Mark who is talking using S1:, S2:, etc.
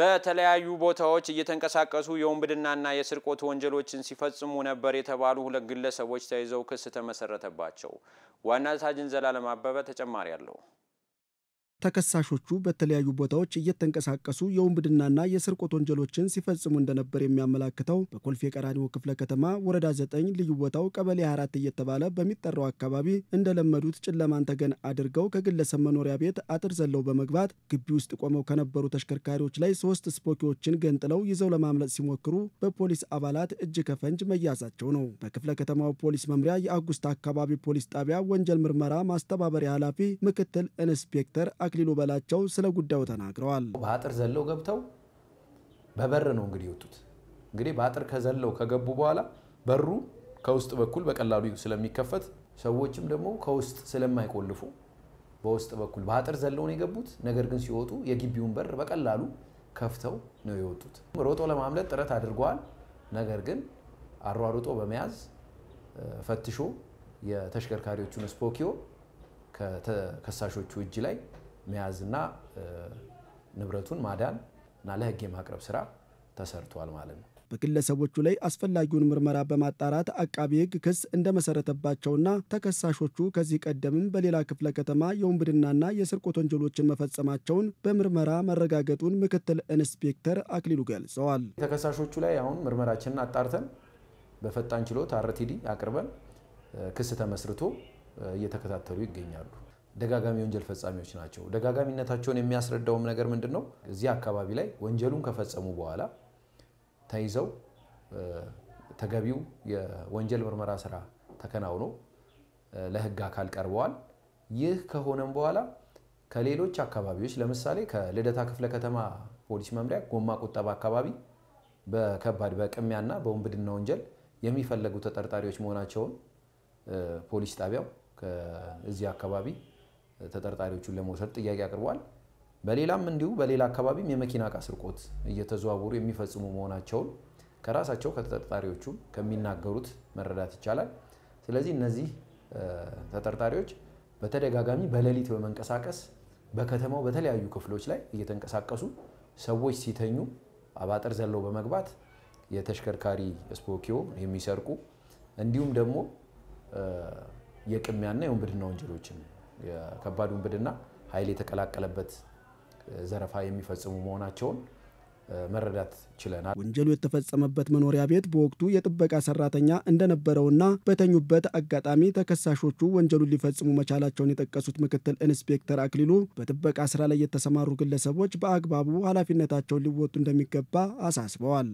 S1: በተለያዩ ቦታዎች እየተንቀሳቀሱ የወንብድናና የስርቆት ወንጀሎችን ሲፈጽሙ ነበር የተባሉ ሁለት ግለሰቦች ተይዘው ክስ ተመሰረተባቸው። ዋና ሳጅን ዘላለም አበበ ተጨማሪ አለው።
S2: ተከሳሾቹ በተለያዩ ቦታዎች እየተንቀሳቀሱ የውንብድናና የስርቆት ወንጀሎችን ሲፈጽሙ እንደነበር የሚያመላክተው በኮልፌ ቀራኒዮ ክፍለ ከተማ ወረዳ 9 ልዩ ቦታው ቀበሌ 24 እየተባለ በሚጠራው አካባቢ እንደለመዱት ጨለማን ተገን አድርገው ከግለሰብ መኖሪያ ቤት አጥር ዘለው በመግባት ግቢ ውስጥ ቆመው ከነበሩ ተሽከርካሪዎች ላይ ሶስት ስፖኪዎችን ገንጥለው ይዘው ለማምለጥ ሲሞክሩ በፖሊስ አባላት እጅ ከፈንጅ መያዛቸው ነው። በክፍለ ከተማው ፖሊስ መምሪያ የአጉስታ አካባቢ ፖሊስ ጣቢያ ወንጀል ምርመራ ማስተባበሪያ ኃላፊ ምክትል ኢንስፔክተር አክሊሉ በላቸው ስለ ጉዳዩ ተናግረዋል።
S1: በአጥር ዘለው ገብተው በበር ነው እንግዲህ የወጡት። እንግዲህ በአጥር ከዘለው ከገቡ በኋላ በሩ ከውስጥ በኩል በቀላሉ ስለሚከፈት ሰዎችም ደግሞ ከውስጥ ስለማይቆልፉ በውስጥ በኩል በአጥር ዘለው ነው የገቡት። ነገር ግን ሲወጡ የግቢውን በር በቀላሉ ከፍተው ነው የወጡት። ሮጦ ለማምለጥ ጥረት አድርገዋል። ነገር ግን አሯሩጦ በመያዝ ፈትሾ የተሽከርካሪዎቹን ስፖኪዮ ከተከሳሾቹ እጅ ላይ መያዝና ንብረቱን ማዳን እና ለህግ የማቅረብ ስራ ተሰርቷል ማለት ነው።
S2: በግለሰቦቹ ላይ አስፈላጊውን ምርመራ በማጣራት አቃቢ ህግ ክስ እንደመሰረተባቸውና ተከሳሾቹ ከዚህ ቀደምም በሌላ ክፍለ ከተማ የውንብድናና የስርቆት ወንጀሎችን መፈጸማቸውን በምርመራ መረጋገጡን ምክትል ኢንስፔክተር አክሊሉ
S1: ገልጸዋል። ተከሳሾቹ ላይ አሁን ምርመራችንን አጣርተን በፈጣን ችሎት አርቲዲ አቅርበን ክስ ተመስርቶ እየተከታተሉ ይገኛሉ። ደጋጋሚ ወንጀል ፈጻሚዎች ናቸው። ደጋጋሚነታቸውን የሚያስረዳውም ነገር ምንድን ነው? እዚህ አካባቢ ላይ ወንጀሉን ከፈጸሙ በኋላ ተይዘው ተገቢው የወንጀል ምርመራ ስራ ተከናውኖ ለህግ አካል ቀርበዋል። ይህ ከሆነም በኋላ ከሌሎች አካባቢዎች ለምሳሌ ከልደታ ክፍለ ከተማ ፖሊስ መምሪያ ጎማ ቁጠባ አካባቢ በከባድ በቅሚያና በውንብድና ወንጀል የሚፈለጉ ተጠርጣሪዎች መሆናቸውን ፖሊስ ጣቢያው እዚህ አካባቢ ተጠርጣሪዎቹን ለመውሰድ ጥያቄ አቅርቧል። በሌላም እንዲሁ በሌላ አካባቢም የመኪና እቃ ስርቆት እየተዘዋወሩ የሚፈጽሙ መሆናቸውን ከራሳቸው ከተጠርጣሪዎቹ ከሚናገሩት መረዳት ይቻላል። ስለዚህ እነዚህ ተጠርጣሪዎች በተደጋጋሚ በሌሊት በመንቀሳቀስ በከተማው በተለያዩ ክፍሎች ላይ እየተንቀሳቀሱ ሰዎች ሲተኙ አባጠር ዘለው በመግባት የተሽከርካሪ ስፖኪዮ የሚሰርቁ እንዲሁም ደግሞ የቅሚያና የወንብድና ወንጀሎችን የከባድ ውንብድና ኃይል የተቀላቀለበት ዘረፋ የሚፈጽሙ መሆናቸውን መረዳት ችለናል።
S2: ወንጀሉ የተፈጸመበት መኖሪያ ቤት በወቅቱ የጥበቃ ሰራተኛ እንደነበረውና በተኙበት አጋጣሚ ተከሳሾቹ ወንጀሉን ሊፈጽሙ መቻላቸውን የጠቀሱት ምክትል ኢንስፔክተር አክሊሉ በጥበቃ ስራ ላይ የተሰማሩ ግለሰቦች በአግባቡ ኃላፊነታቸውን ሊወጡ እንደሚገባ አሳስበዋል።